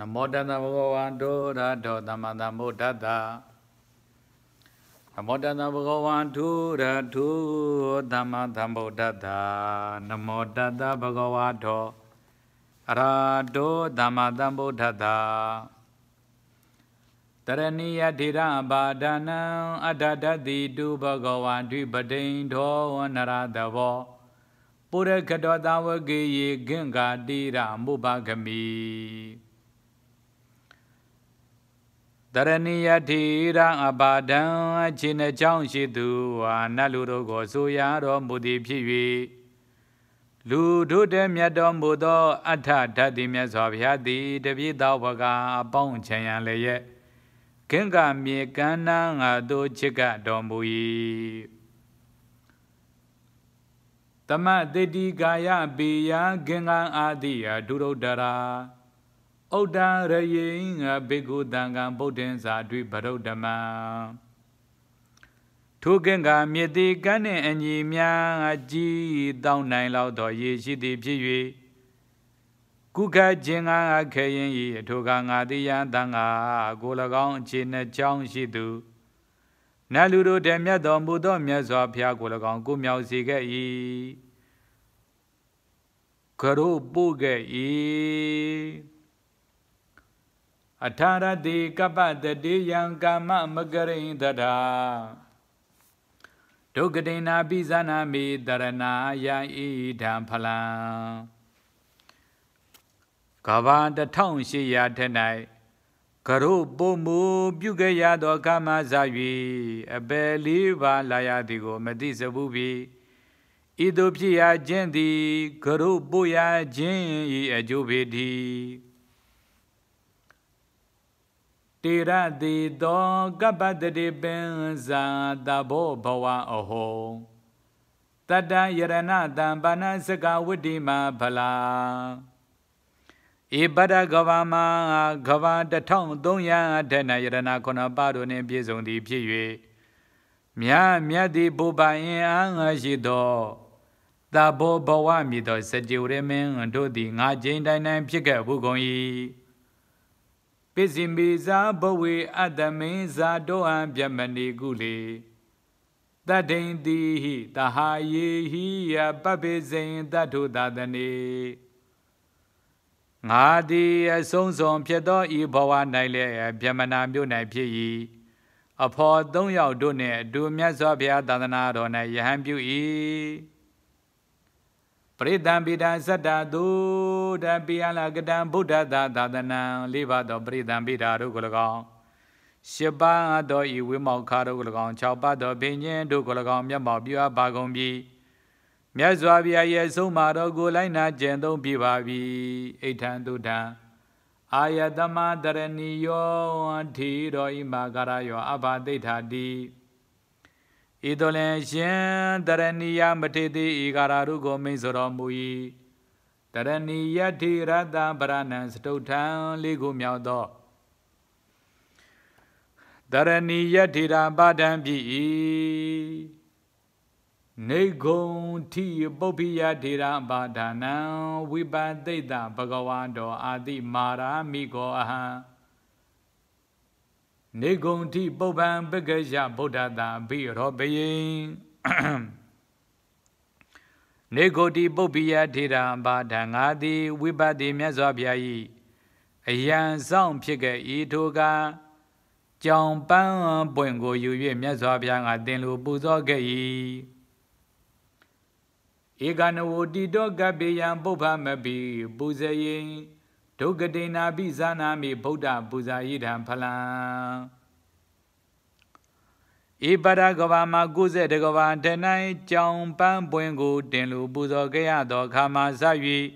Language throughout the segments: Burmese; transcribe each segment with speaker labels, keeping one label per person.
Speaker 1: နမောတတဘဂဝါဒောရထောသမ္မာသမ္ဗုဒ္ဓတ္တနမောတတဘဂဝါဒုရထုသမ္မာသမ္ဗုဒ္ဓတ္တနမောတတဘဂဝါဒောအရာဒောသမ္မာသမ္ဗုဒ္ဓတ္တတရဏိယထေရပါဒနံအတတတိတုဘဂဝါဒွိပဒိန်ဒောနရတဘောပုရခတောသာဝကေယေဂင်္ဂာတိရမုပဂမိတရဏိယထေရအပါဒံအချင်းအကြောင်းရှိသူဟာနတ်လူတို့ကိုဆိုရတော်မူသည်ဖြစ်၍လူတို့တည်းမြတ်တော်မူသော အထဓာတ်သည်မြတ်စွာဘုရားသည်တပြည့်တော်ဘကအပေါင်းချံရန်လည်းရဲ့ကင်္ကမြေကန်းနာငါတို့ချစ်ကတော်မူ၏သမတတိကာယပေယကင်္ဂံအာတိယဒုရုဒ္ဒရာဩဒံရယေငဘေကုတံကံဗုဒ္ဓင်္စာတွိဗရုဒ္ဓမံထိုကင်္ကမြေတိကန်းနှင့်အညီများအကြည်တောင်းနိုင်လောက်သောရေရှိသည်ဖြစ်၍ကုခခြင်းငါခဲရင်ဤအထိုကငါတိယတန်ငါကို၎င်းအခြေနှကြောင်းရှိသူနတ်လူတို့တည်းမြတ်တော်မူသောမြတ်စွာဘုရားကို၎င်းကိုမြောက်စေခဲ့၏ကရုပို့ခဲ့၏အထာရတိကပ္ပတတိယံကာမမကရိန္တတာဒုက္ကတိနာပိဇာနာမိတရဏာယဣဒံဖလံကဘာ1800ထက်၌ကရုပုံမူပြုခဲ့ရသောကာမဇာ၍အပယ်လေးပါးလာရသည်ကိုမသိစဘူးပြီဤသို့ဖြစ်ရခြင်းသည်ကရုပို့ရခြင်း၏အကျိုးပေသည်တေရတိသောကပ္ပတတိပင်ဇာတဘောဘဝအဟောတတယရဏတံပါဏစကဝတ္တိမဖလာဧပဒကဝမကဝ1300ဒေနယရဏခုနပါတို့နှင့်ပြည့်စုံသည်ဖြစ်၍မြတ်မြတ်သည်ဘုပ္ပယင်အားရှိသောတဘောဘဝမြည်သောစကြဝဠာမင်းတို့သည်ငါကျင်းတိုင်းတိုင်းဖြစ်ခဲ့ဘူးကုန်၏ပစ္စည်းမေဇာဘဝေအတမေဇာတောအံပြမဏိကုလေတတ္ထိန်တိဟိတဟာယေဟိယပပိစိန်တထုသာတနေငါသည်အဆုံးစွန်ဖြစ်သောဤဘဝ၌လည်းဗျမနာမျိုး၌ဖြစ်၏အဖော်၃ယောက်တို့နှင့်အတူမြတ်စွာဘုရားသာသနာတော်၌ယဟန်ပြု၏ပရိသံပိတံဇတ္တသုတပိယလာကတံဗုဒ္ဓသာသာသနံလေးပါသော ပရိသံပိတာတို့ကို၎င်းရှစ်ပါးသောဤဝိမောက္ခတို့ကို၎င်း၆ပါးသောဘိညင်းတို့ကို၎င်းမျက်မှောက်ပြုအပ်ပါကုန်ပြီမြတ်စွာဘုရားရဲ့ဆုံးမတော်ကိုလိုက်နာကျင့်သုံးပြပါပြီအိဋ္ဌံတုဒ္ဓံအာယတမတရဏီယောထေရောဣမဂရယောအဘာဒိဋ္ဌာတိဤသို့လျှင်ရှင်တရဏီယမထေတိဤကာရရုကိုမိန်ဆိုတော်မူ၏တရဏီယတိရတ္တဗရဏံစတုထံလေးကိုမြောက်သောတရဏီယတိရာပဒံဖြစ်၏နေဂုံတိပုပ္ပိယတိရာပါဒနံဝိပတိတ္တဘဂဝါတော်အာတိမာရာမိကောအဟံနေဂုံတိပုပ္ပံပက္ကယဗုဒ္ဓတာဘိရောဘယိနေဂုတိပုပ္ပိယထေရဘာဒံငါတိဝိပတ္တိမြတ်စွာဘုရားဤအယံဆောင်ဖြစ်ခဲ့ဤထိုကကြောင်ပန်းပွင့်ကိုယူ၍မြတ်စွာဘုရားကသင်လိုပူဇော်ခဲ့၏ဧကနဝတိတောကပ္ပယံပုဗ္ဗမပိပူဇေယိဒုက္ကတေနာပိဇာနာမိဗုဒ္ဓပူဇာယိဓံဖလံဧပရကဘာမှာ90တကဘာတနိုင်ကြောင်ပန်းပွင်ကို တင်လူပူဇော်ခဲ့ရသောခါမှာစ၍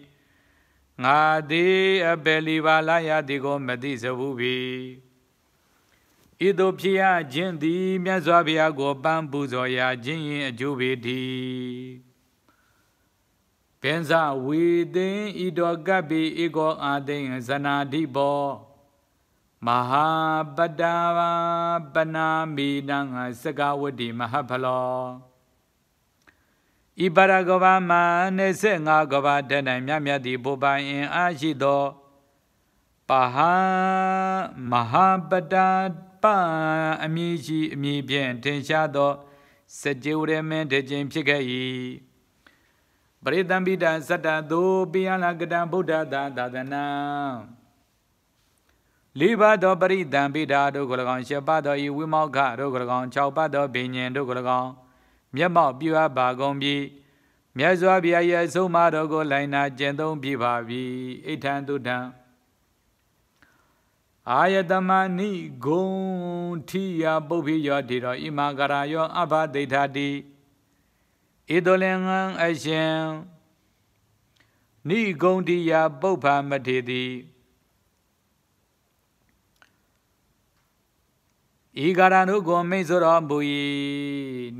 Speaker 1: ငါသည်အပယ်လီပါလာရသည်ကိုမသိစဘူးပြီဤသို့ဖြစ်ရခြင်းသည်မြတ်စွာဘုရားကိုပန်းပူဇော်ရာခြင်းရင်အကျိုးပေသည်ပင်စဝေသင်ဤတော်ကပ်ပေဧကောအာသိဉ္ဇနာတိဘောမဟာပတ္တဝပနာမိတံစကဝတိမဟဖလောဤပါရကဘာမ25ကဘာတဏ္ဍမြတ်မြတ်တိဘုပိုင်အင်အားရှိသော ပဟာမဟာပတ္တပအမည်ရှိအမည်ဖြင့်ထင်ရှားသောစကြဝဠာမင်းတစ်ခြင်းဖြစ်ခဲ့၏ပရိသံပိတဇတ္တသုပိယနာကတံဗုဒ္ဓသာသာသနာလေးပါသောပရိသံပိတာတို့ကို၎င်းရှစ်ပါသောဤဝိမောကတို့ကို၎င်း၆ပါသောဘိညင်တို့ကို၎င်းမျက်မှောက်ပြုအပ်ပါကုန်ပြီမြတ်စွာဘုရားရဲ့အဆုံးအမတော်ကို လိုင်နာကျင့်သုံးပြပါပြီအိဋ္ဌံတုဒ္ဓံအာယတမနိဂုံထိယပုဗ္ဗိယောတိတော်ဣမဂရာယောအဘဒိဋ္ဌတိဣဒလင်္ဂံအရှင်နိဂုံတိယပုပ္ပမထေတိဤကာရဏုကိုမိတ်ဆိုတော်မူ၏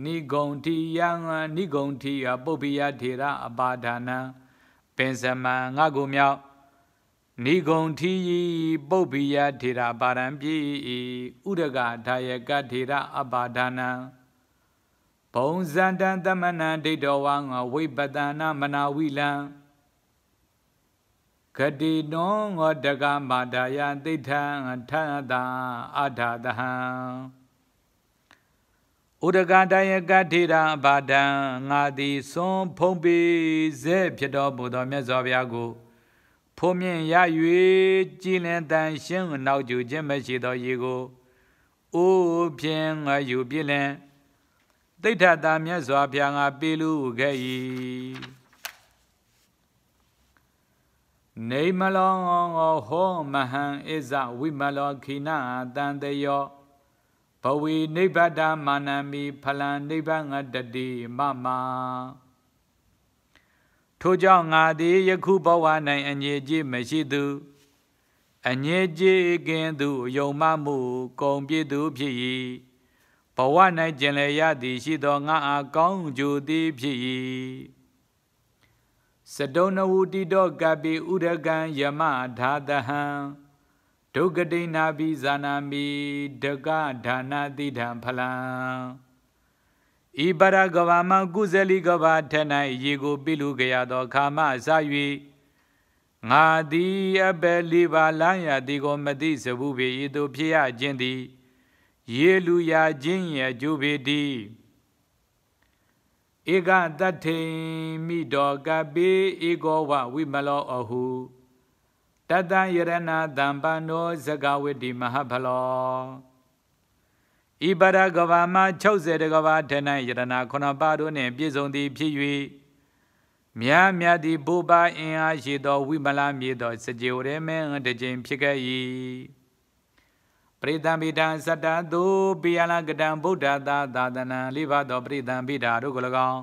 Speaker 1: နိဂုံတိယနိဂုံတိယပုပ္ပိယထေရအပါဒနာပင်စမံငါကိုမြောက်နိဂုံတိယပုပ္ပိယထေရပါရံပြည့်ဤဥဒကဒါယကထေရအပါဒနာဘုံဇန္တံတမနံဒိဋ္ဌောဝငဝိပတနာမနာဝိလံဂတိနောငောတကမာတာယသိဋ္ဌံထသာအာထာတဟံဥဒကတယကထေရာဘာဒံငါသည်စွန်ဖုံးပေစေဖြစ်တော်မူသောမြတ်စွာဘုရားကိုဖိုးမြင့်ရ၍ကြည်လင်တန်ရှင်းနောက်ကျူခြင်းမရှိသောရေကိုအိုးဖြင့်ငါယူပြည့်လင်တိဋ္ဌတာမြတ်စွာဘုရားကပေးလူခဲ့၏နေမလောဟောမဟံဣဇဝိမလောခိနာတန်တယောဘဝေနိဗ္ဗတာမာနမီဖလံနိဗ္ဗငတတိမမထိုကြောင့်ငါသည်ယခုဘဝ၌အငြိကြီးမရှိသူအငြိကြီးကင်းသူယုံမမှုကုန်ပြည့်သူဖြစ်၏ဘဝ၌ကျင်လည်ရသည် ရှိသောငါအားကောင်းကြူသည်ဖြစ်၏စတုနဝတိတောကပိဥဒကံယမထာတဟံဒုက္ကဒိနာပိဇာနာမိဒကဒါနာတိဓံဖလံဤပရကဝမကုဇလိကဘာထ၌ရေကိုပိလူကြရသောခါမအစ၍ငါသည်အပယ်လေးပါးလမ်းရသည်ကိုမသိစဘူးပေဤသို့ဖြစ်ရခြင်းသည်ရေလူရာချင်းရအကျိုးပေတိဧကတတ္ထိမိတော်ကပိဧကောဝဝိမလောအဟုတတံယရဏတံပန္နောဇဂဝိတ္တိမဟာဖလောဣပရကဘာမှာ60တကဘာထ၌ယရဏ9ပါးတို့နှင့် ပြည့်စုံသည်ဖြစ်၍မြားမြတ်သည့်ဘုပ္ပအင်အားရှိသောဝိမလမြေသောစကြဝဠာမင်းတစ်ကြိမ်ဖြစ်ခဲ့၏ပရိသံပိတံဇတ္တသူပိယလကတံဗုဒ္ဓသာသာသနံလေးပါသော ပရိသံပိတာတို့ကို၎င်း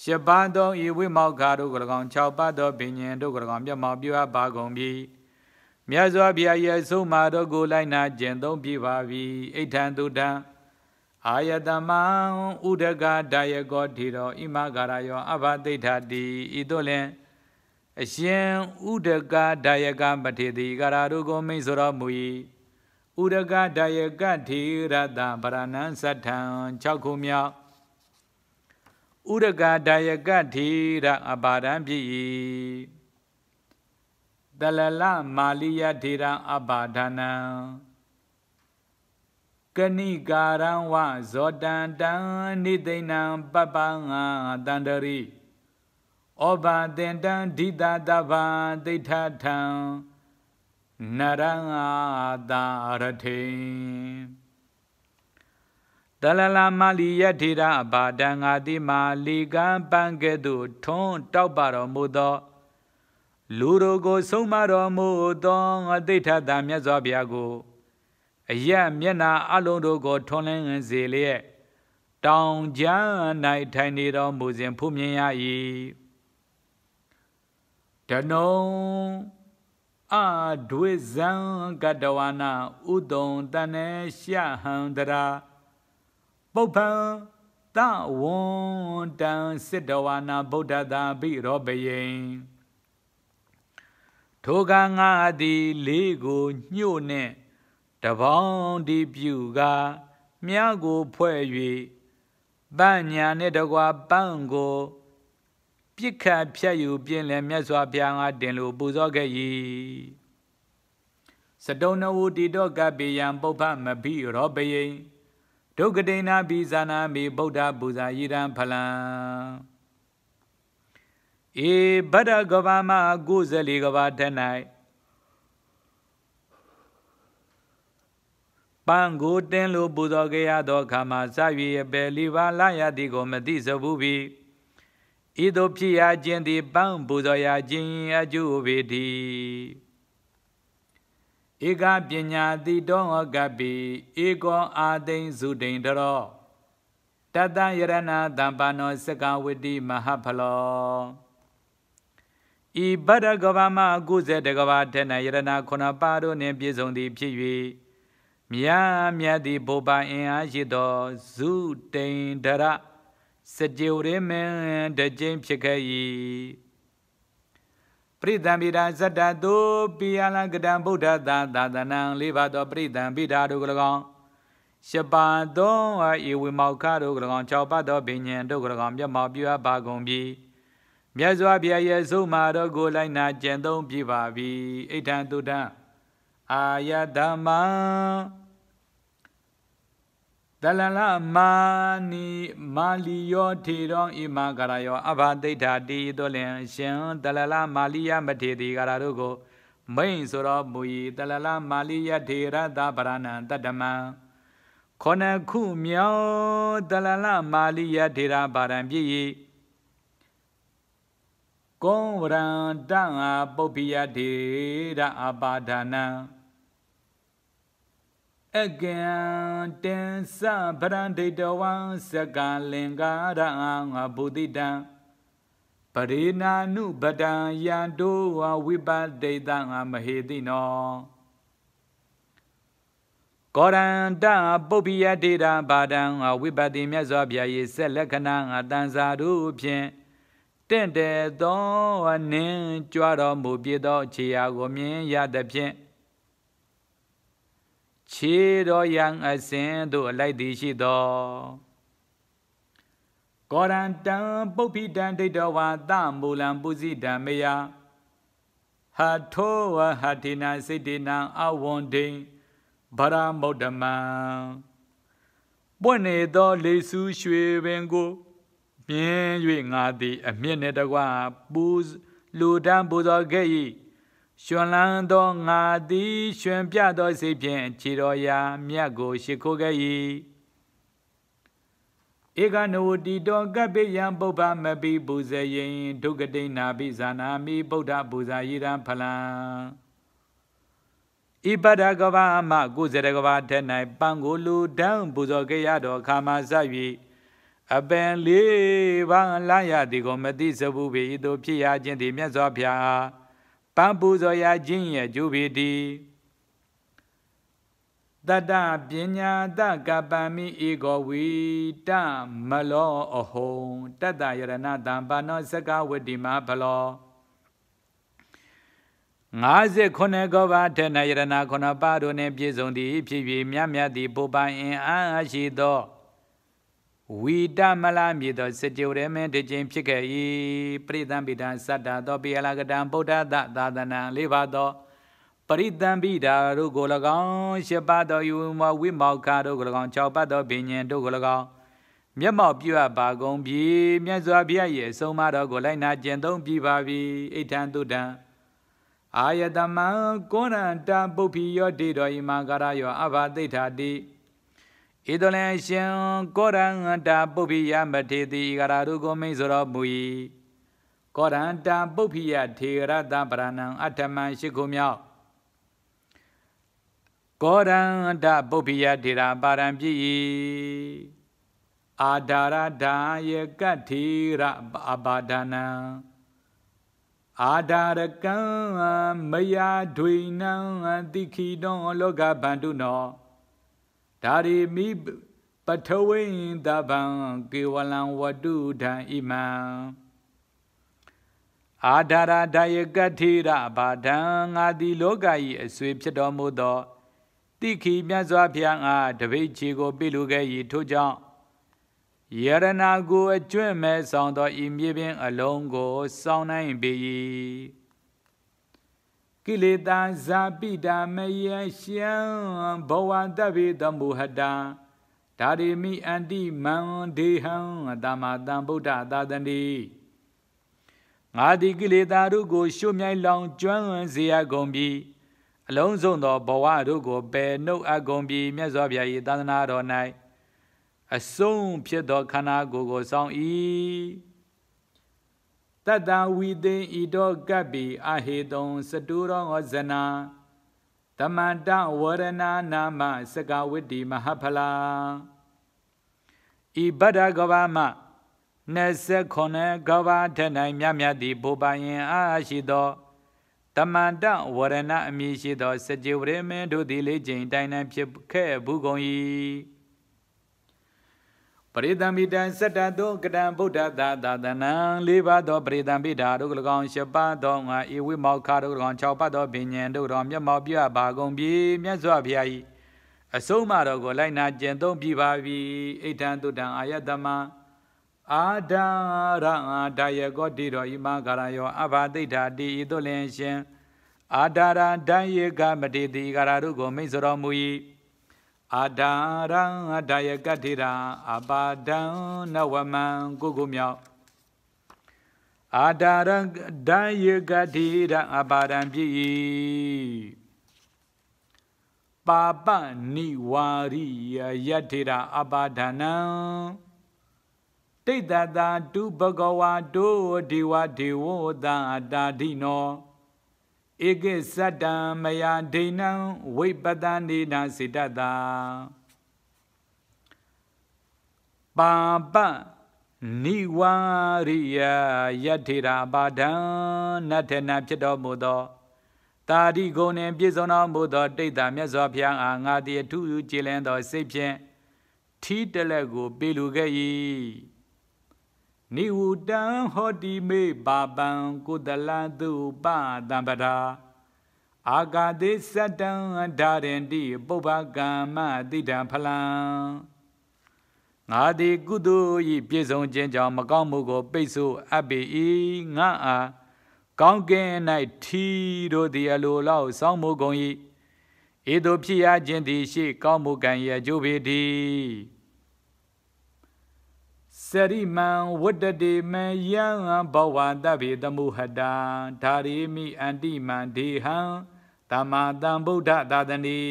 Speaker 1: ရှစ်ပါးသောဤဝိမောက္ခတို့ကို၎င်း၆ပါးသောပင်ញံတို့ကို၎င်းမျက်မှောက်ပြုအပ်ပါကုန်ပြီမြတ်စွာဘုရားရဲ့ဆုံးမတော်ကိုလိုက်နာကျင့်သုံးပြပါပြီဣဋ္ဌံသူတံအာယတမံဥဒကဒါယကောထေရောဣမဂရယောအဘသိဋ္ဌတိဤသို့လျှင်အရှင်ဥဒကဒါယကပထေတိဂရာတို့ကိုမိတ်ဆိုတော်မူ၏ဥရကဒယကထေရတဗရဏံသထံ6ခုမြောက်ဥရကဒယကထေရအပါဒံဖြစ်၏တလလမာလိယထေရအပါဒနံကဏိကာရံဝဇောတံတံနိသိဏံပပငါတန္တရိဩဘာတင်တံဓိတာတဗ္ဗဒိဋ္ဌထံနရံသာရထေတလလမလီယထေရအဘာဒံငါတိမာလီကံပန်းကဲ့သို့ထွန်းတောက်ပါတော်မူသော လူတို့ကို ဆုံးမတော်မူသောငတိထတာမြတ်စွာဘုရားကိုအယက်မျက်နာအလုံးတို့ကိုထွန်းလင်းစေလျက်တောင်ကျမ်း၌ထိုင်နေတော်မူစဉ်ဖူးမြင်ရ၏တနုံအာဒွေဇံကတဝနာဥဒုံတနေရှဟံတရာပုပ္ပံတဝန္တံစစ်တဝနာဗုဒ္ဓတာပိရောပယိထိုကငါသည်လေးကိုညှို့နှင့်တပေါင်းဒီပြူကမြားကိုဖွဲ့၍ပညာနှင့်တကွာပန့်ကိုပြစ်ခတ်ဖြတ်ယူပြင်းလဲမြတ်စွာဘုရားကတင်လို့ပူဇော်ခဲ့၏စတုံနဝတိတောကပိယံပုပ္ပမပိရောပယိဒုက္ကဒိနာပိဇာနာမိဗုဒ္ဓပူဇာယိရံဖလံဧဗဒဂဗမကုဇလီကဘာထ၌ပန်းကိုတင်းလို့ပူဇော်ခဲ့ရသောအခါမှာစရွေပဲလီပါလာရသည်ကိုမသိစဘူးပြီ။ဤသို့ဖြစ်ရခြင်းသည်ပန်းပူဇော်ရခြင်းအကျိုးပေသည်ဧကပညာတိတောဟကပိဧကောအာသိဉ္စုတိန်တရောတတယရဏတံပါနောစကဝတိမဟာဖလောဤဗဒကဗမအကုဇေတကဗထေနယရဏခုနပါတို့နှင့်ပြည့်စုံသည်ဖြစ်၍မြတ်မြတ်သည်ဘုပ္ပအင်အားရှိသောဇုတိန်တရစကြဝဠာမင်းတကြိမ်ဖြစ်ခဲ့၏ပရိသံပိတာဇတ္တသူပိယလကတံဗုဒ္ဓသာသာသနံလေးပါသောပရိသံပိတာတို့က၎င်းရှပါသောဧဝေမောက္ခတို့က၎င်း၆ပါသောဘိညာဉ်တို့က၎င်းမျက်မှောက်ပြုအပ်ပါကုန်ပြီမြတ်စွာဘုရားရဲ့ဆုံးမာတော်ကိုလိုက်နာကျင့်သုံးပြပါပြီအိဋ္ဌံတုဒ္ဒံအာယတမံတလလမာနီမာလီယောထေရောဣမကရယောအဘာဒိဋ္ဌာတိတောလင်ရှင်တလလမာလီယမထေတိကရာတို့ကို မိန်ဆိုတော်မူ၏တလလမာလီယထေရတဗရဏံတတမံခနခုမြောတလလမာလီယထေရဗာရံပြည့်၏ကုံဝရံတံအပုပ္ပိယထေရအပါဒနာအကံတန်စဗရန္ဒိတဝံစကလင်္ကာရငါဘုဒိတံပရိနာနုပတံယံတောဝိပဒိတံမဟေတိနောကောရန္တပုပ္ပိယတေတာဘာဒံဝိပတိမြတ်စွာဘုရား၏ဆက်လက္ခဏာအတန်စာတို့ဖြင့်တင့်တယ်သောအနှင်းကြွတော်မူပြသောခြေရာကိုမြင်ရသဖြင့်ခြေတော်ရန်အစဉ်သို့အလိုက်သည်ရှိသောကောရံတံပုပ္ပိတံဒိဋ္ဌဝါသမူလံပုဇိတံမေယဟထောဝဟတိနာစိတ်တေနံအဝန္တိဗရမုဒ္ဓမံပွင့်နေသော လေဆူးရွှေပင်ကိုမြင်၍ငါသည် အမြင့်နှင့်တကွပူလူတန်းပူဇော်ခဲ့၏ရှင်လန်းသောငါသည်ရှင်ပြသောစိတ်ဖြင့်ခြေတော်ရာမြတ်ကိုရှိခိုးခဲ့၏ဧကနဝတီတော်ကပိယံပုဗ္ဗမပိပူဇေယင်ဒုက္ကတိနာပိဇာနာမိဗုဒ္ဓပူဇာယိရံဖလံဣပဒကဘာမကုဇရကဘာထက်၌ပန်ကိုလူဒံပူဇော်ကြရတော်ခါမဆ၍အပင်လေးပါးလာရသည်ကိုမသိစဘူးပေဤသို့ဖြစ်ရခြင်းသည်မြတ်စွာဘုရားပန်းပူဇော်ရာခြင်းရဲ့ကျိုးဖြစ်သည်တတပညာတကပမိဧကောဝိတမလောအဟံတတယရဏတံပါဏောဇကဝတိမဘလော59ကောဘာထေနယရဏ9ပါးတို့နှင့်ပြည့်စုံသည် ဖြစ်၍မြတ်မြတ်သည်ပုပ္ပအင်အားရှိသောဝီတမလမြေသောစကြဝဠာမင်းတစ်ခြင်းဖြစ်ခဲ့၏ပရိသံပိဒံစတ္တသောပိယလကတံဗုဒ္ဓသသာသနံလေးပါသော ပရိသံပိဒါတို့ကို၎င်းရှစ်ပါးသောယူမဝိမောက္ခတို့ကို၎င်း၆ပါးသောဘိညာဉ်တို့ကို၎င်းမျက်မှောက်ပြုအပ်ပါကုန်ပြီမြတ်စွာဘုရား၏အဆုံးအမတော်ကိုလိုက်နာကျင့်သုံးပြီးပါပြီအိဋ္ဌံတုဒံအာယတမံကောရန္တပုပ္ဖိယောတိတော်ဤမံကာရယောအဘာသိဋ္ဌာတိဣဒလင်ရှင်ကောရန္တာပုပ္ဖိယမထေတိကရာရုကိုမိန်ဆိုတော်မူ၏ကောရန္တာပုပ္ဖိယထေရတပရဏံအထမံရှိခုမြောက်ကောရန္တာပုပ္ဖိယထေရပါရံပြည့်၏အာဓာရဒာယကထေရအပါဒနာအာဓာရကံမယဒွိနံတိခိတောလောကဗန္တုနောဒါရီမိပထဝိသဗ္ဗံကေဝလံဝတုထံဣမံအာဓာရဒယကတိရဘာဒံငါတိလောကဤအဆွေဖြစ်တော်မူသောတိခိမြတ်စွာဘုရားငါတပိတ်ခြေကိုပြုလုပ်ခဲ့၏ထို့ကြောင့်ယရနာကိုအကျွင့်မဲ့ဆောင်သောဤမြေပြင်အလုံးကိုစောင်းနိုင်ပေ၏ကိလေသာဇာပိတာမယရှံဘဝတပိတမုဟတာဓာရီမိအန္တိမန္ဒေဟံတမတံဗုဒ္ဓသာသနိငါဒီကိလေသာတို့ကို ရှုမြိုင်လောင်ကျွမ်းဝင်စေရကုန်ပြီအလုံးစုံသောဘဝတို့ကိုပယ်နှုတ်အပ်ကုန်ပြီမြတ်စွာဘုရား၏သာသနာတော်၌အဆုံးဖြစ်သောခန္ဓာကိုယ်ကိုဆောင်၏တတံဝီသိဣတောကပ္ပိအဟေတုံ စတုရောငောဇနာတမန္တဝရဏနာမစကဝတ္တိမဟာဖလာဤဗဒ္ဒကဘာမ29ကဘာထ၌မြတ်မြတ်သည်ဘုပရင် အားရှိသောတမန္တဝရဏအမည်ရှိသောစကြဝဠာမင်းတို့သည်လေးချိန်တိုင်တိုင်ဖြစ်ခဲ့ဘူးကုန်၏ပရိသံမိတံစတ္တသုကတံဗုဒ္ဓသာသာသနံလေးပါသောပရိသံပိဓာတို့ကလကောင်ရှပါသောငါဤဝိမောက္ခတို့ကလကောင်၆ပါသောဘိညာဉ်တို့တော်မျက်မှောက်ပြပါကုန်ပြီမြတ်စွာဘုရား၏အဆုံးမတော်ကိုလိုက်နာကျင့်သုံးပြီးပါပြီအိဋ္ဌံတုတံအာယတမအာဒာရအာဒယကောတိတော်ဤမဂရယောအဘာတိဋ္ဌာတိဤသို့လင်ရှင်အာဒာရဒံယေကမတိတိကာရတို့ကိုမိတ်ဆွတော်မူ၏အာဒါရံအဒါယကတိရာအပါဒံနဝမံကိုကိုမြောက်အာဒါရံဒါယကတိရာအပါဒံဖြစ်၏ပါပနိဝါရိယယတိရာအပါဒနံတိတ္တတာတုဘဂဝါတုဒီဝဒီဝတ္တာတာတိနောဧကဇတ္တမယာဒိဏံဝိပတနေနာစေတတပါပနိဝရိယယထေရာပါဒံနတ္ထနာဖြစ်တော်မူသောတာတိဂုဏ်နှင့်ပြည့်စုံတော်မူသောတိတ်တာမြတ်စွာဘုရားအားငါတည်းအထူးကြည်လင်သောစိတ်ဖြင့်ထီးတလက်ကိုပေးလူခဲ့၏နိဝတံဟောတိမေပါပံကုတလသုပတံပဒာအာဂတိစတံဒါရန္တိပုပ္ပကမ္မတိတံဖလံငါသည်ကုသိုလ်ဤပြည့်စုံခြင်းကြောင့်မကောင်းမှုကိုပိတ်ဆို့အပ်ပေ၏ငါအာကောင်းကင်၌ထီတို့သည်အလိုလောက်စောင်းမှုကုန်၏ဤသို့ဖြစ်ရခြင်းသည်ရှိကောင်းမှုကံရဲ့အကျိုးပေသည်စရိမံဝတ္တတိမံယံဘဝတဗေတမုဟတာဓာရေမိအန္တိမံဒေဟံတမတံဗုဒ္ဓသာသနေ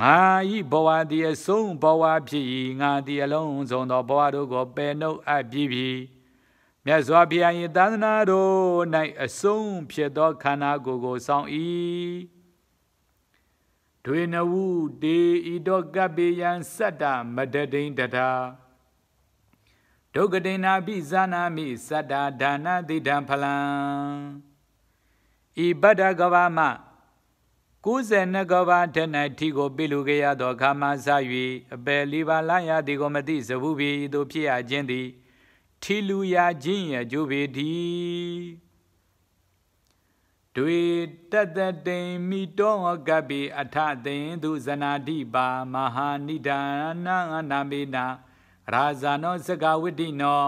Speaker 1: ငါဤဘဝတည်းအဆုံးဘဝဖြစ်၏ငါတည်းအလုံးစုံသောဘဝတို့ကိုပယ်နှုတ်အပ်ပြီးပြီမြတ်စွာဘုရား၏သာသနာတော်၌အဆုံးဖြစ်သောခန္ဓာကိုယ်ကိုဆောင်၏ဒွေနဝုတေဤတော့ကပ္ပေယံစတ္တမတတိန်တထာဒုက္ကတိနာပိဇာနာမိစတ္တာဒါနတိတံဖလံဤပတ္တကဘာမ92ကဘာထ၌ထီကိုပြလူခဲ့ရသောခါမဆ၍အပယ်လေးပါးလာရသည်ကိုမသိစဘူးပြီသို့ဖြစ်ရခြင်းသည်ထီလူရခြင်းရကြိုးပေသည်ဒွေတတတိန်မိတောကပိအထသိင်သူဇနာတိပါမဟာနိဒာနာနာမေနာရာဇာနောစကဝိတိနော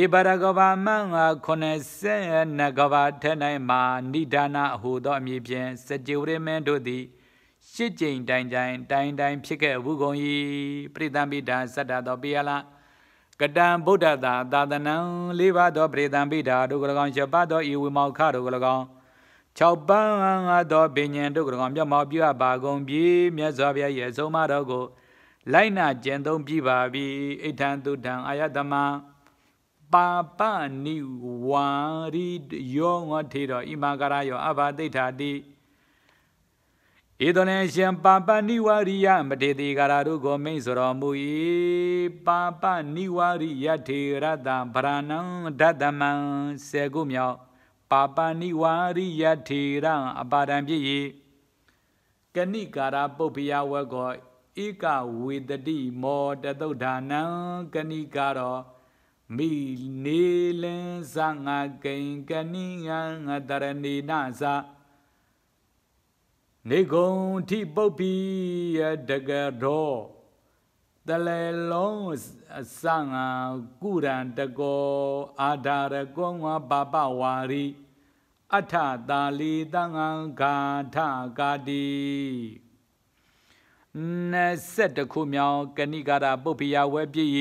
Speaker 1: ဧဘရကဘာမင်္ဂခုနစေနကဘာထဲ၌မှာနိဒာနာဟူသောအမည်ဖြင့်စကြဝဠာမင်းတို့သည်ရှစ်ကြိမ်တိုင်တိုင်တိုင်တိုင်ဖြစ်ခဲ့ဘူးကုန်၏ပရိသမိတာဇတ္တတော်ပိယလားကတံဗုဒ္ဓတာသာသနံလေးပါးသောပရိသံပိဓာတို့က၎င်း7ပါးသောဤဝိမောက္ခတို့က၎င်း6ပန်းငါသောပညာတို့က၎င်းမြတ်မောပြုအပ်ပါကုန်ပြီမြတ်စွာဘုရားရဲ့အဆုံးအမတော်ကို လိုက်နာကျင့်သုံးပြပါပြီအိဋ္ဌံတုထံအာယတမပါပနိဝါရိယောငောထေတော်ဣမကာရယောအဘာတိဋ္ဌာတိဧတောလင်ရှင်ပါပနိဝရိယမထေတိကာရတို့ကိုမိန့်ဆိုတော်မူ၏ပါပနိဝရိယထေရတဗရဏံဓတ္တမံစေကုမြောက်ပါပနိဝရိယထေရ အပါဒံဖြစ်၏ကဏိကာရပုပ္ပယဝက်ကောဧကဝေတတိမောတသုဒ္ဓနံကဏိကာရောမိနေလင်းသငါကိင်ကဏိယံငတရဏိနသာနေကုံထိပုတ်ပြီးတကတော်တလေလုံးအစငါကုရံတကောအာဓာရကောငါပပဝါရီအထတာလီတငံဂါထကာတိ21ခုမြောင်ကဏိကာရပုပ္ပိယဝဲပြည့်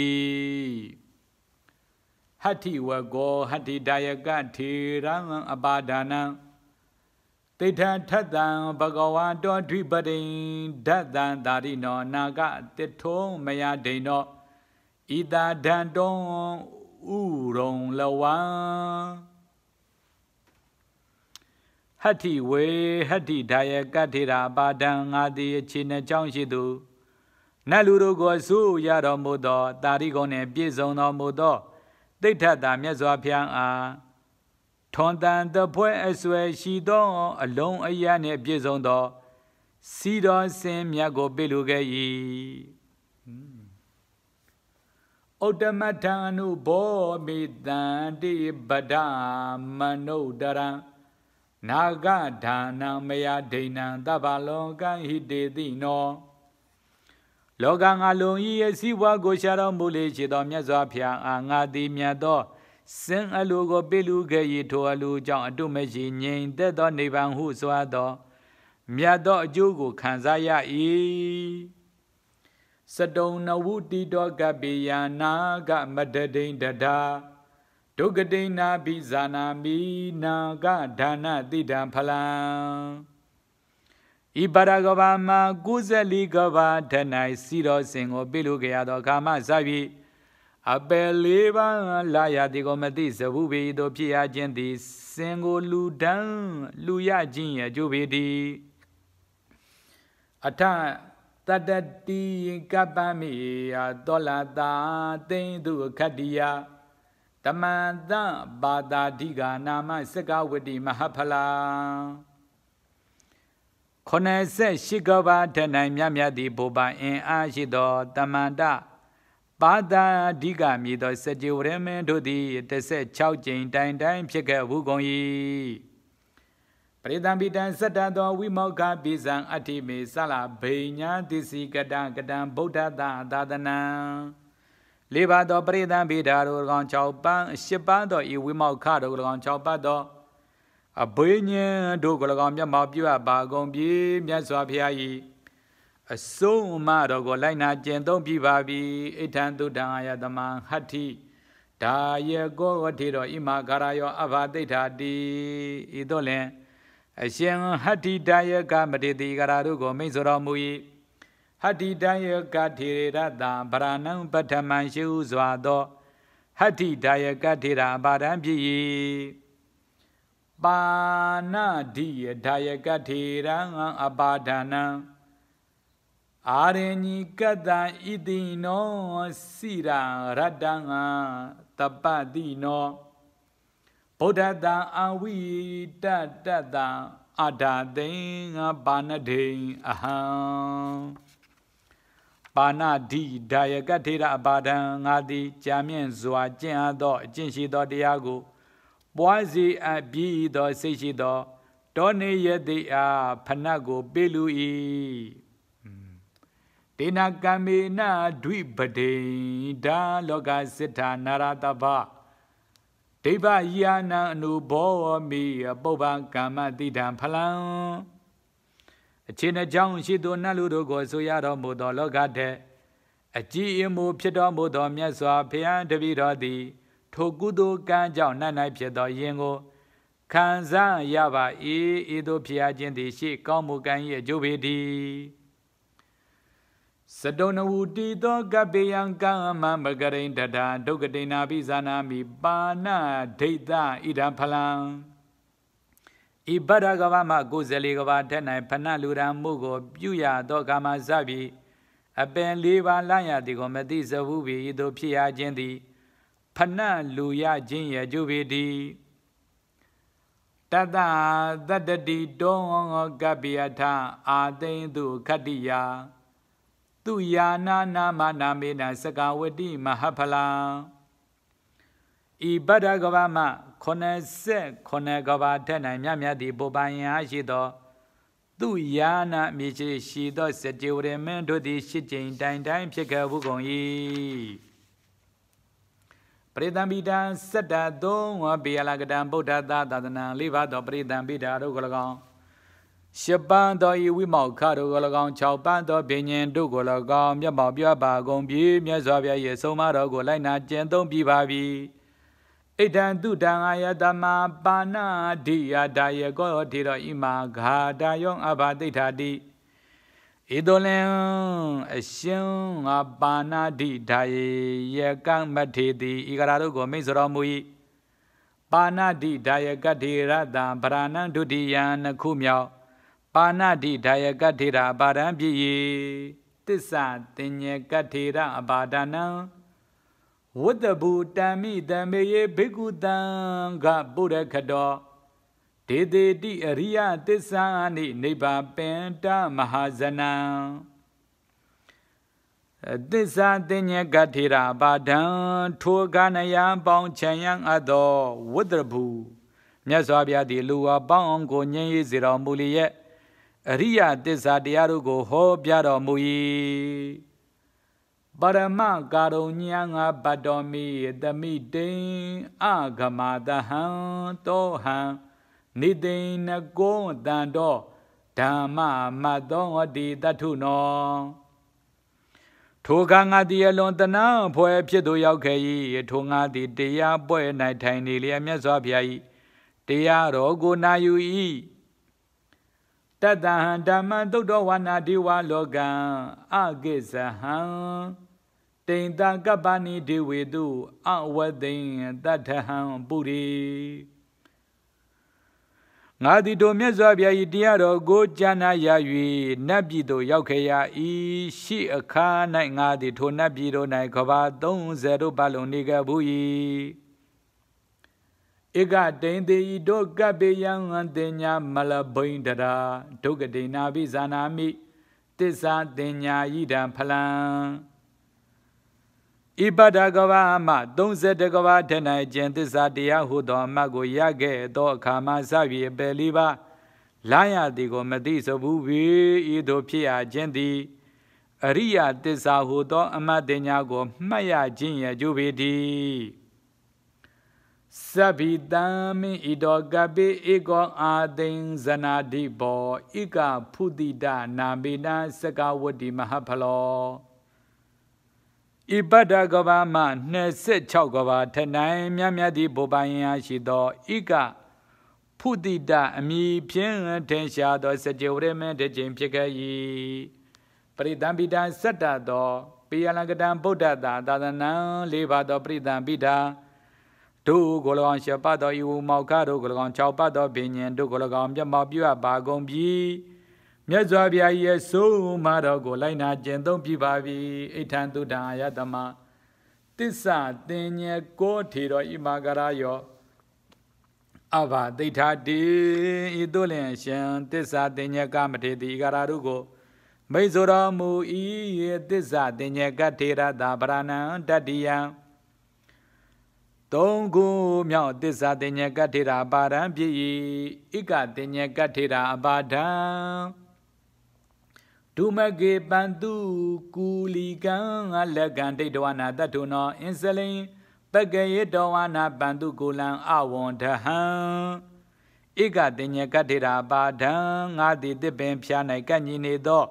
Speaker 1: ဤဟတ္ထိဝကောဟတ္တိဒါယကထေရံအပါဒါနံတိဋ္ဌထတံဘဂဝါတောဓိပတိဓတ္တံသာရိနောနာကတိထုံမယဒိန်နောဤတာဒံတုံဥရုံလဝံဟတ္တိဝေဟတ္တိဓာယကတ္ထေရာပါဒံငါတိအခြေနှချောင်းရှိသူနတ်လူတို့ကိုဆူရတော်မူသောတာရိကုံနှင့်ပြည့်စုံတော်မူသောတိဋ္ဌတာမြတ်စွာဘုရားအားထွန်တန်တပွဲအဆွဲရှိသောအလုံးအယနှင့်ပြည့်စုံသော စီတော်စင်မြတ်ကိုပေးလိုခဲ့၏ဩတမထံအနုဘောမိတံတိပဒမနုဒရံနာဂဌာနံမယဒိဏံတဗ္ဗလောကံဟိတေတိနောလောကငါလုံးဤအစည်းဝါကိုရှာတော်မူလေရှိသောမြတ်စွာဘုရားအာငါသည်မြတ်သောစင်အလိုကိုပိလူခဲ့၏ထိုအလိုကြောင့်အတုမရှိငြိမ်သက်သောနိဗ္ဗာန်ဟုဆိုသောမြတ်သောအကျိုးကိုခံစားရ၏စတုံနဝုတိတောကပိယနာကမတဒိန်တထာဒုက္ကဒိနာပိဇာနာမိနာကဒါနတိတံဖလံဤပါရကဘာမှာ94ကဘာထ၌စီတော်စင်ကိုပိလူခဲ့ရသောကာမစပြီအပယ်လေးပါးလာရတိကိုမသိသဘုဘေတို့ဖြစ်ရခြင်းသည်စင်ကိုလူဒန်းလူရခြင်းရဲ့အကျိုးပေသည် အထတတတိကပ္ပမိယတောလာတာတိန်သူခတ္တိယတမန္တဘာတာဓိကာနာမစကဝတိမဟာဖလာ98ကဘာထနိုင်မြတ်မြတ်သည်ဘုပ္ပအင်အားရှိသောတမန္တပါတာဓိကမြည်သောစကြဝဠာမင်းတို့သည်16ကြိမ်တိုင်တိုင်ဖြစ်ခဲ့ဘူးကုန်၏ပရိသံပိတံစတ္တသောဝိမောကပိစံအဋ္ဌိမေသလဗိညာတိစီကတံကတံဗုဒ္ဓတာသာသနံလေးပါသောပရိသံပိတာတို့၎င်း6ပန်း10ပန်းသောဤဝိမောကတို့၎င်း6ပတ်သောအဘိညာဉ်တို့ကို၎င်းမျက်မှောက်ပြုအပ်ပါကုန်ပြီမြတ်စွာဘုရား၏အဆုံးအမတော်ကိုလိုက်နာကျင့်သုံးပြီးပါပြီအိဋ္ဌံတုတံအာယတမံဟတ္ထိဒါယကောဝထေတော်ဣမကာရယောအဘာတိဋ္ဌာတိဤတော့လင် အရှင်ဟတ္တိဒါယကမတေတိကရာတို့ကိုမိန့်ဆိုတော်မူ၏ဟတ္တိဒါယကထေရတတံဗရာဏံပထမံရှိဟုစွာသောဟတ္တိဒါယကထေရအဘာဒံဖြစ်၏ပါဏတိယဒါယကထေရံအဘာဒနံအာရဏီကတ္တဣတိနောစိရာရတ္တငါတပ္ပတိနောဗုဒ္ဓတံအဝိတတတံအဒါသိငါပါဏဒိအဟံပါဏတိဒါယကထေရအပါဒံငါတိကြာမြင့်စွာကျင့်အပ်သောအကျင့်ရှိသောတရားကို ပွားစီအပ်ပြီးသောစိတ်ရှိသော တောနေယတိအားဖဏတ်ကိုပေးလူ၏တေနာကမေနာဒွိပဒိဒါလောကစိတ္ထာနာရတဘဒိဗ္ဗယာနံအနုဘောမိပုပ္ပကာမတိတံဖလံအခြေအကြောင်းရှိသောနတ်လူတို့ကိုဆိုရတော်မူသော လောကတဲ့အကြည်အမှုဖြစ်တော်မူသောမြတ်စွာဘုရားတပည့်တော်သည် ထိုကုသိုလ်ကံကြောင့်နတ်၌ဖြစ်သောယင်ကိုခံစားရပါ၏ဤသို့ဖြစ်ခြင်းသည်ရှိ ကောင်းမှုကံ၏အကျိုးပေတည်းစတုနဝူတီသောကပေယံကံမံပကရိန်တထာဒုက္ကတိနာပိဇာနာမိပါဏဒိဋ္ဌဣဒံဖလံဣဗဒကဝမ94ကဘာထက်၌ဖဏလူရံမှုကို ပြုရသောကာမစပြီအပင်၄ပါးလရသည်ကိုမသိစဘူးပြီသို့ဖြစ်ရခြင်းသည်ဖဏလူရခြင်းရကြုပေသည်တတသတ္တတိတောကပ္ပယထအာသိန္တုခတ္တိယသူယာနာနာမနာမေနစကဝတိမဟာဖလံဤဗဒ္ဒကဗမ89ကဗထက်၌မြတ်မြတ်သည်ပုပ္ပယံရှိသောသူယာနာမြေချေရှိသောစကြဝဠာမင်းတို့သည် ရှစ်ကြိမ်တိုင်တိုင်ဖြစ်ခဲ့ဘူးကုန်၏ပရိသံပိတံစတ္တသုံးဝပိယလကတံဗုဒ္ဓသာသနာလေးပါးသောပရိသံပိတာတို့က၎င်းရှပန်းသောဤဝိမောက္ခတို့ကို၎င်း၆ပန်းသောဘိညာဉ်တို့ကို၎င်းမျက်မှောက်ပြပါကုန်ပြီမြတ်စွာဘုရားရဲ့ဆုံးမတော်ကိုလိုက်နာကျင့်သုံးပြီးပါပြီဣဒံတုတံအာယတမပါဏာဒိယတာယကောထေရဣမဂါတာယောအဘာတိဋ္ဌာတိဣဒုလင်အရှင်ငါပါဏာဒိဒါယေယကံမထေတိဤကရာတို့ကိုမိတ်ဆွေတော်မူ၏ပါဏာဒိဒါယကတိရတံဗရာဏံဒုတိယံနှခုမြောက်ပါဏတိဒါယကထေရအပါဒံဖြစ်၏တစ္ဆတင်ညကထေရအပါဒနံဝတ္တဘူတံမိတံမေယေဘိက္ခုတံကပုရခတောဒေတိတိအရိယတစ္ဆာနိနိဗ္ဗာပင်တမဟာဇနံသစ္စာတင်ညကထေရာပါဒံထိုကနယံပေါင်းချံယံအသောဝတ္တရဘူးမြတ်စွာဘုရားသည်လူဝပေါင်းအောင်ကိုညှင်းရေးစေတော်မူလျက်အရိယသစ္စာတရားတို့ကိုဟောပြတော်မူ၏ပရမကာရုဏ်ငါဘတ်တော်မိသမိတိန်အဂမတဟံတောဟံနိသိန်နကောတန်တော်ဓမ္မမတ်သောတိတထုနောထိုကငါတိအလွန်တနာဖွဲဖြစ်သူရောက်ခဲ့၏ထိုငါတိတရားပွဲ၌ထိုင်နေလျက်မြတ်စွာဘုရား၏တရားတော်ကိုနာယူ၏တတဟံဓမ္မံသုတ်တော်ဝါနာဒေဝလောကံအကိစ္စဟံတိန်တကပ္ပနိဒေဝေတုအဝသိင်တတဟံပုရိငါသည်တို့မြတ်စွာဘုရား၏တရားတော်ကိုကြားနာရ၍နတ်ပြည်သို့ရောက်ခဲ့ရ၏ရှိအခါ၌ငါသည်ထိုနတ်ပြည်တို့၌ကဘာ30တို့ပါလုံနေခဲ့ဘူး၏ဧကတိန်တေဤတို့ကပ်ပေယံဟံတင်ညာမလဘိန္ဒရာဒုက္ကတိနာပိဇာနာမိတစ္ဆာတင်ညာဤတံဖလံဣပဒကဝမ32ကဝထ၌ကျင်သစ္စာတရားဟုသောအမတ်ကိုရခဲ့သောအခါမှာစပြီပယ်လေးပါ လာရသည်ကို မသိစဘူးပြီဤသို့ဖြစ်ရခြင်းသည်အရိယသစ္စာဟုသောအမတ်တင်ညာကိုမှတ်ရခြင်းရကြူပေသည်သဗ္ဗိတံမိဣတောကပိဧကောအာသိဉ္ဇနာတိဘောဣကဖုတိတနာမိနာစကဝတ္တိမဟာဖလောဣပတ္တကဘာမ26ကဘာထနိုင်မြတ်မြတ်သည့်ဘုပယံရှိသောဣကဖုတိတအမိဖြင့်ထင်ရှားသောစကြဝဠာမင်းတစ်ခြင်းဖြစ်ခဲ့၏ပရိသံပိတံစတ္တသောပိယလကတံဗုဒ္ဓတာသာသနံ၄ပါးသော ပရိသံပိတံတို့ကို၎င်းရှပတ်တော်ဤဝမောကတို့ကို၎င်း၆ပတ်တော်ဘိညာဉ်တို့ကို၎င်းမျက်မှောက်ပြုအပ်ပါကုန်ပြီမြတ်စွာဘုရားရဲ့ဆုံးမတော်ကိုလိုက်နာကျင့်သုံးပြပါပြီအိဋ္ဌံတုဒ္ဒံယတမတစ္ဆတင်ညေကိုထေတော်ဣမဂရယောအဘာဒိဋ္ဌာတိဤတို့လင်ရှင်တစ္ဆတင်ညေကမထေတိဂရာတို့ကို မိတ်ဆိုတော်မူဤတစ္ဆတင်ညေကထေရတာဗရဏံတတ္တိယံသုံးခုမြောက်တစ္ဆာတင်ညကထေတာအပါဒံဖြစ်၏ဣကတင်ညကထေတာအပါဒံဒုမကေပန္တုကူလီကံငါလက်ကံဒိဋ္ဌဝနာတထုနောအင်းစလိန်ပကရေတောဝနာပန္တုကိုလံအဝန္ဒဟံဧကတင်ညကထေရာပါဒံငါတိတစ်ပင်ဖျား၌ကညင်နေသော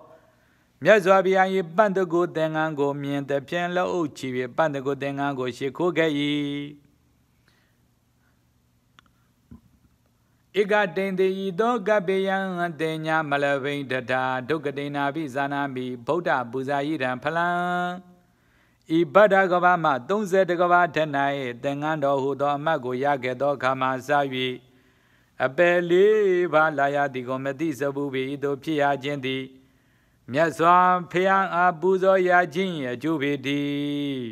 Speaker 1: မြတ်စွာဘုရား၏ပန္တကုသင်္ကန်းကိုမြင်သည်ဖြင့်လောအုပ်ချီ၍ပန္တကုသင်္ကန်းကိုရှ िख ိုးခဲ့၏ဧကတိန်တေဤသောကပ္ပယံတေညာမလဘိန်တထာဒုက္ကတိနာပိဇာနာမိဗုဒ္ဓပူဇာယိတံဖလံဤဗဒ္ဒကဘာမ30တကဘာထ၌သင်္ကန်းတော်ဟူသောအမတ်ကိုရခဲ့သောခါမှာစ၍အပယ်လေးပါလာရသည်ကိုမသိစဘူးပေဤသို့ဖြစ်ရခြင်းသည်မြတ်စွာဘုရားအားပူဇော်ရခြင်းအကျိုးပေသည်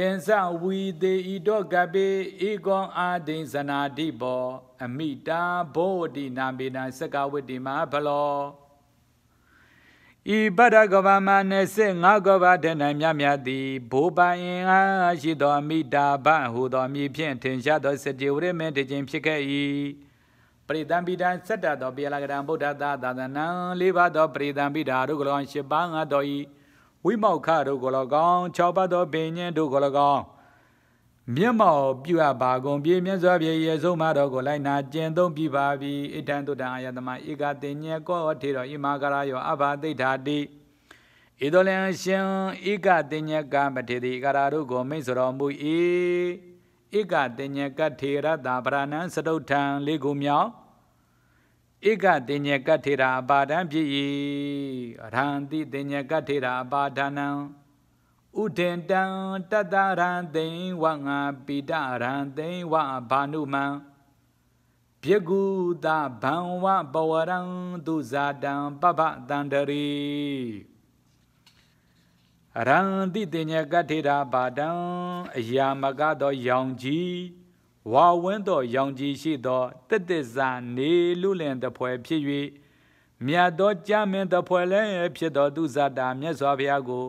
Speaker 1: ပင်စဝီတေဤတော့ကပေဧကောအာဒိဉ္စနာတိဘောအမိတာဘောတိနာမေနစကဝတ္တိမဘလောဤပဒကဗမ25ကဗဒနံမြမြတိဘောပိုင်အားရှိသောအမိတာဘဟူသောမြေဖြင့်ထင်ရှားသောစတိဝရမေတခြင်းဖြစ်ခဲ့၏ပရိသံပိဒံဆက်တသောပိယလကရံဗုဒ္ဓသာသာသနံ၄ပါးသောပရိသံပိဒါတို့ကလော၈ပါးငါတော်၏ဝိမောက်ခတို့ကို၎င်း၆ပတ်သောပင်ညင်းတို့ကို၎င်းမြတ်မောပြုအပ်ပါကုန်ပြေမြတ်စွာဘုရားရဲ့ဆုံးမတော်ကိုလိုက်နာကျင့်သုံးပြပါပြီအထံတုတ္တအာယတမဧကတင်ညေကောထေတော်ဣမဂရယောအဘာသိဋ္ဌာတိဣဒလံရှင်ဧကတင်ညကမထေတိကရာတို့ကိုမိတ်ဆွတော်မူ၏ဧကတင်ညကထေရတာဗရဏံစတုထံလေးခုမြောက်ဧကတင်ညကထေရာအပါဒံဖြစ်၏အရဟံတိတင်ညကထေရာအပါဒနံဥဒင်တံတတရံသိင်ဝငါပိတရံသိင်ဝဘာနုမံပြကုသဘံဝပဝရံသူဇာတံပပတန္တရီရံတိတင်ညကထေရာပါဒံအယာမကသောရောင်ကြီးဝါဝင်းသောရောင်ကြီးရှိသောတက်တက်စာနေလူလင်တပွဲဖြစ်၍မြတ်သောကြမင်းတပွဲလည်းဖြစ်သောသူဇာတာမြတ်စွာဘုရားကို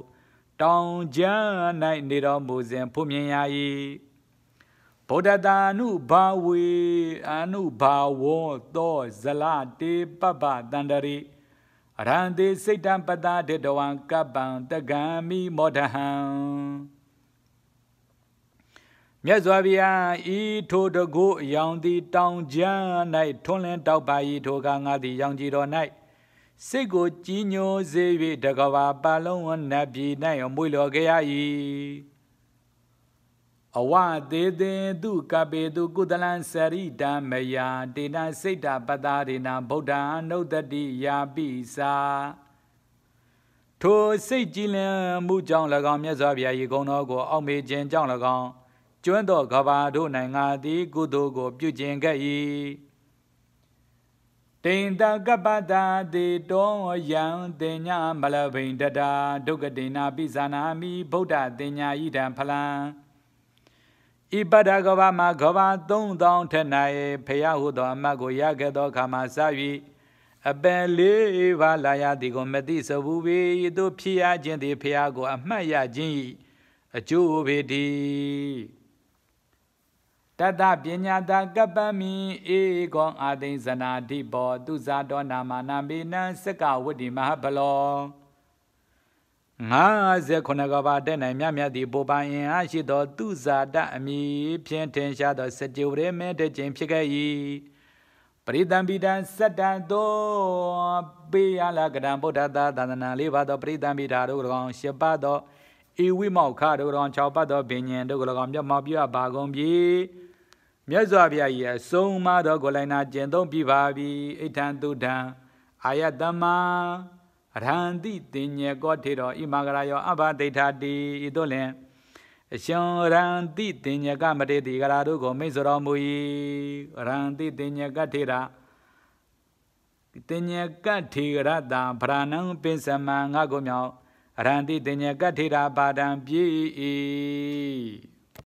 Speaker 1: တောင်ကျမ်း၌နေတော်မူစဉ်ဖွမြင်ရ၏ဗုဒ္ဓတာနုဘာဝေအနုဘာဝောသောဇလတေပပတန္တရိရန္တိစိတ်တံပတာတေတဝံကပ္ပံတဂံမိမောဒဟံမြတ်စွာဘုရားဤထိုတကုအယောင်သည်တောင်ကျမ်း၌ထွန်းလင်းတောက်ပါ၏ထိုကငါသည်ရောင်ကြည်တော်၌စိတ်ကို ကြည်ညိုစေ၍တကဘာပါလုံးဝနတ်ပြည်၌အမွေလော်ကြရ၏အဝသေးသေးသူကပေသူကုသလံစရိတံမယာဒေနစိတ်တပတာဒေနဗုဒ္ဓံနုဒ္ဒတိယာပိစာထိုစိတ်ကြည်လင်မှုကြောင့်၎င်းမြတ်စွာဘုရား၏ဂုဏ်တော်ကိုအောက်မေ့ခြင်းကြောင့်၎င်းကျွန်းတော်ကဘာတို့နိုင်ငံသည်ကုသိုလ်ကိုပြုကျင်ခဲ့၏တိန်တကပ္ပတာတေတောယံတင်ညာမလဘိန်တတာဒုက္ကတိနာပိဇာနာမိဗုဒ္ဓတင်ညာဤတံဖလံဣပဒကဘာမှာကဘာ3000ထက်၌ဖရာဟုသောအမတ်ကို ရခဲ့သောအခါမှာစ၍အပယ်လေးပါလာရသည်ကိုမသိစဘူးပေသို့ဖြစ်ရခြင်းသည်ဖရာကိုအမှတ်ရခြင်း၏အကျိုးပေသည်တတပညာတာကပ္ပမိဧကောအာသိဇနာတိဘောသူဇာတော်နာမနာမေနံစကဝတ္တိမဟာဘလော59ကဘာတဲ့နိုင်မြတ်မြတ်ဒီပိုပိုင်အင်အားရှိသောသူဇာတအမိဖြင့်ထင်ရှားသောစကြဝဠာမဲတဲ့ခြင်းဖြစ်ခဲ့၏ပရိသံပိတံစတ္တံသောပေယလကရံဗုဒ္ဓသာသနာလေးပါသောပရိသံပိတာတို့ကောင်၈ပါးသောဧဝိမောက္ခတို့ကောင်၆ပါးသောဘိညာဉ်တို့ကောင်မျက်မှောက်ပြုအပ်ပါကုန်ပြီမြတ်စွာဘုရားကြီးအဆုံးမတော်ကိုလိုက်နာကျင့်သုံးပြပါပြီအိဋ္ဌံတုဒံအာယတမအရဟံတိတင်ညေကောထေတော်ဣမဂရယောအဘဒိဋ္ဌာတိဤသို့လင် အရှင်ရံတိတင်ညကမတေတိကရာတို့ကိုမိတ်ဆွတော်မူ၏ရံတိတင်ညကထေရာတင်ညကထေရတာဗရဏံပင်စမံငါကိုမြောက်ရံတိတင်ညကထေရာပါဒံပြေ၏